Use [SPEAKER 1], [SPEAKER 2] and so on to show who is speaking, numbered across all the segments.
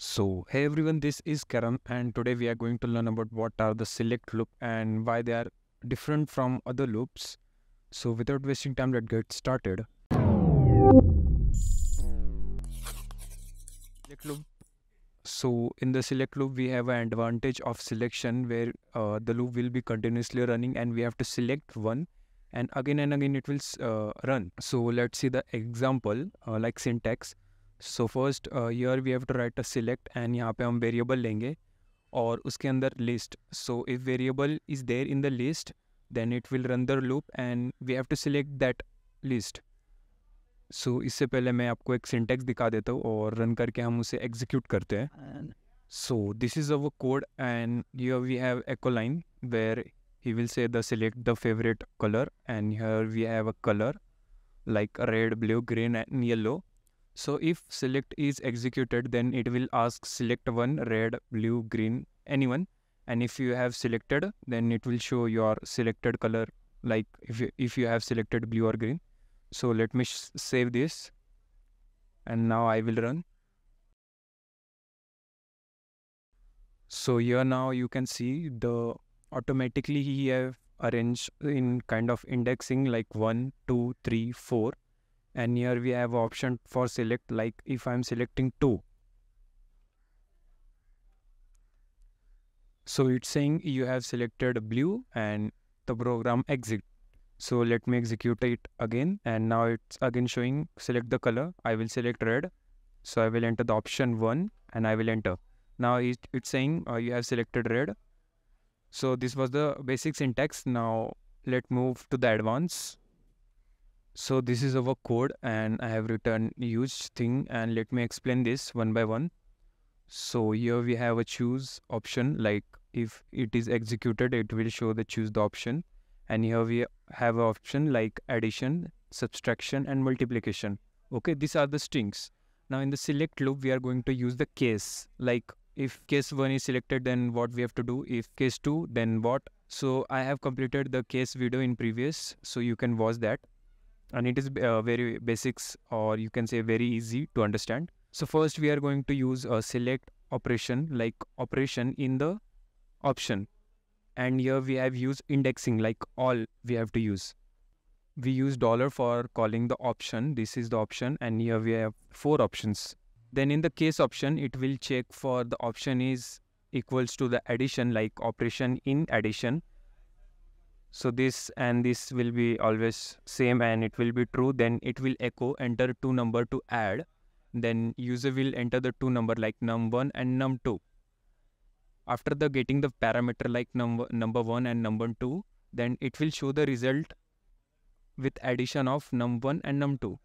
[SPEAKER 1] So hey everyone, this is Karan and today we are going to learn about what are the select loop and why they are different from other loops. So without wasting time, let's get started. Select loop. So in the select loop, we have an advantage of selection where uh, the loop will be continuously running and we have to select one and again and again it will uh, run. So let's see the example uh, like syntax. So first year we have to write a select and यहाँ पे हम variable लेंगे और उसके अंदर list so if variable is there in the list then it will run the loop and we have to select that list so इससे पहले मैं आपको एक सिंटेक्स दिखा देता हूँ और रन करके हम उसे एग्जीक्यूट करते हैं so this is our code and here we have echo line where he will say the select the favourite colour and here we have a colour like red blue green and yellow So if select is executed, then it will ask select one, red, blue, green, anyone. And if you have selected, then it will show your selected color, like if you, if you have selected blue or green. So let me save this. And now I will run. So here now you can see the automatically he have arranged in kind of indexing like 1, 2, 3, 4 and here we have option for select like if I'm selecting 2 so it's saying you have selected blue and the program exit so let me execute it again and now it's again showing select the color I will select red so I will enter the option 1 and I will enter now it, it's saying uh, you have selected red so this was the basic syntax now let's move to the advanced so this is our code and I have written huge thing and let me explain this one by one. So here we have a choose option like if it is executed it will show the choose the option and here we have an option like addition, subtraction and multiplication. Okay, these are the strings. Now in the select loop we are going to use the case like if case 1 is selected then what we have to do if case 2 then what so i have completed the case video in previous so you can watch that and it is uh, very basics or you can say very easy to understand. So first we are going to use a select operation like operation in the option and here we have used indexing like all we have to use. We use dollar for calling the option. This is the option and here we have four options. Then in the case option, it will check for the option is equals to the addition like operation in addition so this and this will be always same and it will be true then it will echo enter two number to add then user will enter the two number like num1 and num2 after the getting the parameter like num number 1 and number 2 then it will show the result with addition of num1 and num2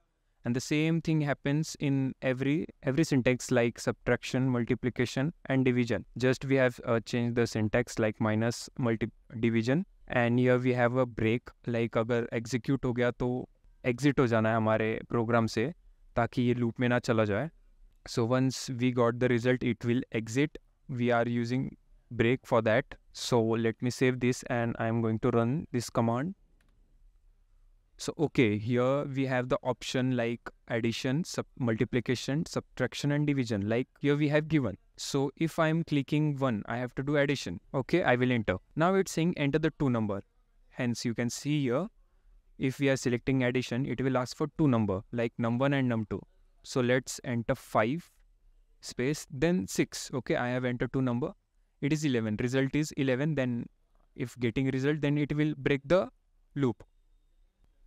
[SPEAKER 1] and the same thing happens in every every syntax like subtraction multiplication and division just we have uh, changed the syntax like minus multi division and you we have a break like अगर execute हो गया तो exit हो जाना है हमारे programme से ताकि ये लूप में ना चला जाए so once we got the result it will exit we are using break for that so let me save this and I am going to run this command so okay here we have the option like addition sub multiplication subtraction and division like here we have given So if I'm clicking 1, I have to do addition. Okay, I will enter. Now it's saying enter the 2 number. Hence you can see here, if we are selecting addition, it will ask for 2 number like num1 and num2. So let's enter 5 space then 6. Okay, I have entered 2 number. It is 11. Result is 11. Then if getting result, then it will break the loop.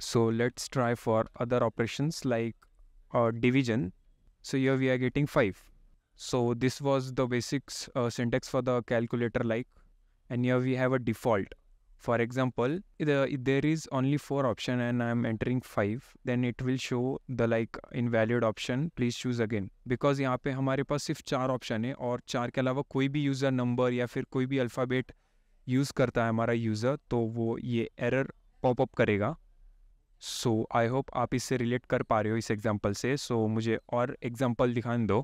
[SPEAKER 1] So let's try for other operations like uh, division. So here we are getting 5. So this was the basics uh, syntax for the calculator like and here we have a default. For example, if there is only four option and I'm entering five, then it will show the like invalid option. Please choose again. Because yahan pe hamare paas sirf char option hai aur char ke alawa koi bhi user number ya fir koi bhi alphabet use karta hai hamara user to wo ye error pop up karega so I hope आप इससे relate कर पा रहे हो इस example से सो so, मुझे और एग्ज़ाम्पल दिखाने दो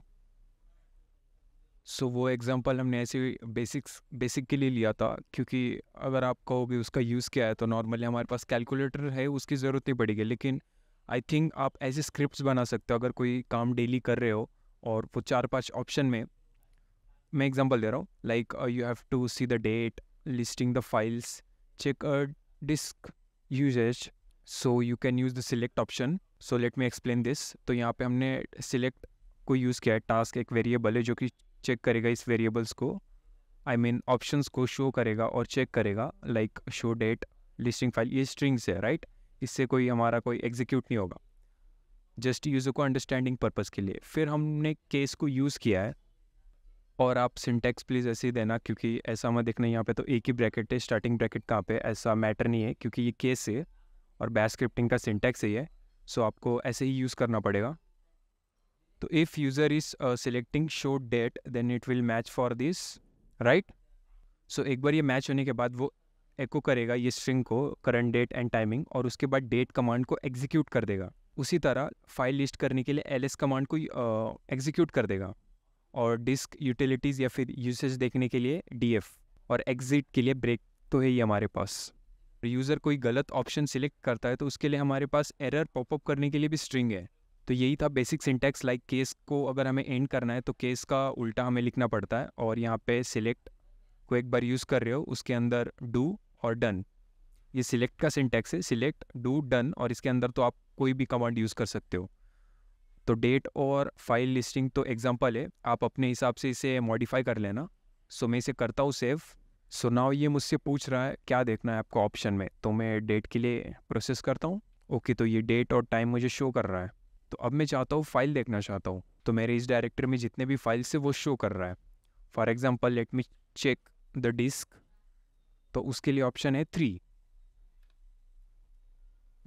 [SPEAKER 1] सो so, वो एग्ज़ाम्पल हमने ऐसे बेसिक्स बेसिक के लिए लिया था क्योंकि अगर आप कहोगे उसका यूज़ क्या है तो नॉर्मली हमारे पास कैलकुलेटर है उसकी ज़रूरत ही पड़ेगी लेकिन आई थिंक आप ऐसे स्क्रिप्ट बना सकते हो अगर कोई काम डेली कर रहे हो और वो चार पांच ऑप्शन में मैं एग्जांपल दे रहा हूँ like you have to see the date listing the files check a disk usage so you can use the select option so let me explain this तो यहाँ पे हमने सिलेक्ट को यूज़ किया है टास्क एक वेरिएबल है जो कि चेक करेगा इस वेरिएबल्स को आई मीन ऑप्शंस को शो करेगा और चेक करेगा like show date listing file ये स्ट्रिंग्स है राइट इससे कोई हमारा कोई एग्जीक्यूट नहीं होगा जस्ट यूज़र को अंडरस्टैंडिंग पर्पज़ के लिए फिर हमने केस को यूज़ किया है और आप सिंटेक्स प्लीज़ ऐसे ही देना क्योंकि ऐसा मैं देखना यहाँ पे तो एक ही ब्रैकेट है स्टार्टिंग ब्रैकेट कहाँ पे ऐसा मैटर नहीं है क्योंकि ये केस है और बैस्क्रिप्टिंग स्क्रिप्टिंग का सिंटेक्स ही है सो आपको ऐसे ही यूज़ करना पड़ेगा तो if user is selecting show date then it will match for this right so एक बार ये मैच होने के बाद वो एको करेगा ये स्ट्रिंग को करंट डेट एंड टाइमिंग और उसके बाद डेट कमांड को एग्जीक्यूट कर देगा उसी तरह फाइल लिस्ट करने के लिए एल एस कमांड को एग्जीक्यूट uh, कर देगा और डिस्क यूटिलिटीज़ या फिर यूसेज देखने के लिए डी एफ और एग्जिट के लिए ब्रेक तो है ही हमारे पास यूज़र कोई गलत ऑप्शन सिलेक्ट करता है तो उसके लिए हमारे पास एरर पॉपअप करने के लिए भी स्ट्रिंग है तो यही था बेसिक सिंटेक्स लाइक केस को अगर हमें एंड करना है तो केस का उल्टा हमें लिखना पड़ता है और यहाँ पे सिलेक्ट को एक बार यूज़ कर रहे हो उसके अंदर डू और डन ये सिलेक्ट का सिंटेक्स है सिलेक्ट डू डन और इसके अंदर तो आप कोई भी कमांड यूज़ कर सकते हो तो डेट और फाइल लिस्टिंग तो एग्जाम्पल है आप अपने हिसाब से इसे मॉडिफाई कर लेना सो मैं इसे करता हूँ सेव सो नाव ये मुझसे पूछ रहा है क्या देखना है आपको ऑप्शन में तो मैं डेट के लिए प्रोसेस करता हूँ ओके तो ये डेट और टाइम मुझे शो कर रहा है तो अब मैं चाहता हूँ फाइल देखना चाहता हूँ तो मेरे इस डायरेक्टर में जितने भी फाइल्स है वो शो कर रहा है for example let me check the disk तो उसके लिए ऑप्शन है थ्री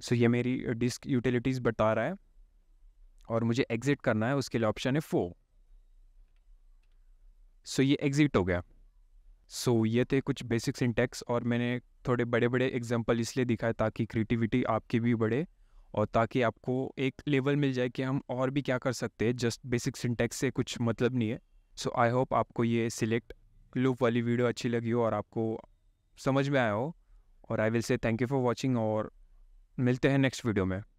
[SPEAKER 1] सो so ये मेरी डिस्क यूटिलिटीज़ बता रहा है और मुझे एग्ज़िट करना है उसके लिए ऑप्शन है फोर सो so ये एग्ज़िट हो गया सो so ये थे कुछ बेसिक सिंटेक्स और मैंने थोड़े बड़े बड़े एग्जाम्पल इसलिए दिखाए ताकि क्रिएटिविटी आपकी भी बढ़े और ताकि आपको एक लेवल मिल जाए कि हम और भी क्या कर सकते हैं जस्ट बेसिक सिंटेक्स से कुछ मतलब नहीं है सो आई होप आपको ये सिलेक्ट लूप वाली वीडियो अच्छी लगी हो और आपको समझ में आया हो और I will say thank you for watching और मिलते हैं नेक्स्ट वीडियो में